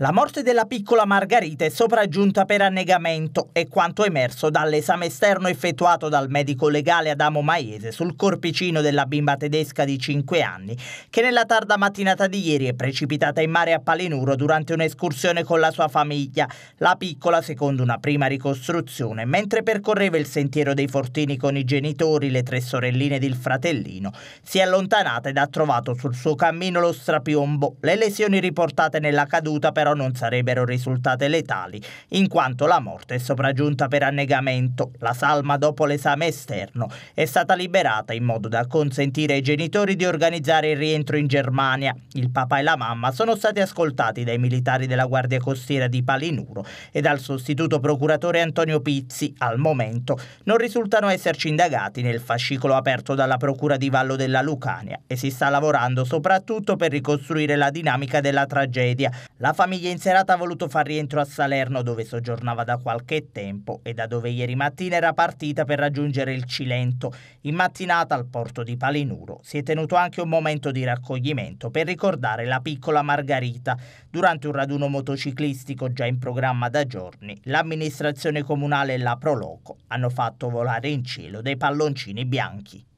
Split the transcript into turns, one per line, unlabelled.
La morte della piccola Margarita è sopraggiunta per annegamento, è quanto emerso dall'esame esterno effettuato dal medico legale Adamo Maiese sul corpicino della bimba tedesca di 5 anni, che nella tarda mattinata di ieri è precipitata in mare a Palinuro durante un'escursione con la sua famiglia. La piccola, secondo una prima ricostruzione, mentre percorreva il sentiero dei fortini con i genitori, le tre sorelline ed il fratellino, si è allontanata ed ha trovato sul suo cammino lo strapiombo, le lesioni riportate nella caduta per però non sarebbero risultate letali, in quanto la morte è sopraggiunta per annegamento. La salma dopo l'esame esterno è stata liberata in modo da consentire ai genitori di organizzare il rientro in Germania. Il papà e la mamma sono stati ascoltati dai militari della Guardia Costiera di Palinuro e dal sostituto procuratore Antonio Pizzi. Al momento non risultano esserci indagati nel fascicolo aperto dalla Procura di Vallo della Lucania e si sta lavorando soprattutto per ricostruire la dinamica della tragedia. La famiglia famiglia in serata ha voluto far rientro a Salerno dove soggiornava da qualche tempo e da dove ieri mattina era partita per raggiungere il Cilento. In mattinata al porto di Palinuro si è tenuto anche un momento di raccoglimento per ricordare la piccola Margarita. Durante un raduno motociclistico già in programma da giorni, l'amministrazione comunale e la Proloco hanno fatto volare in cielo dei palloncini bianchi.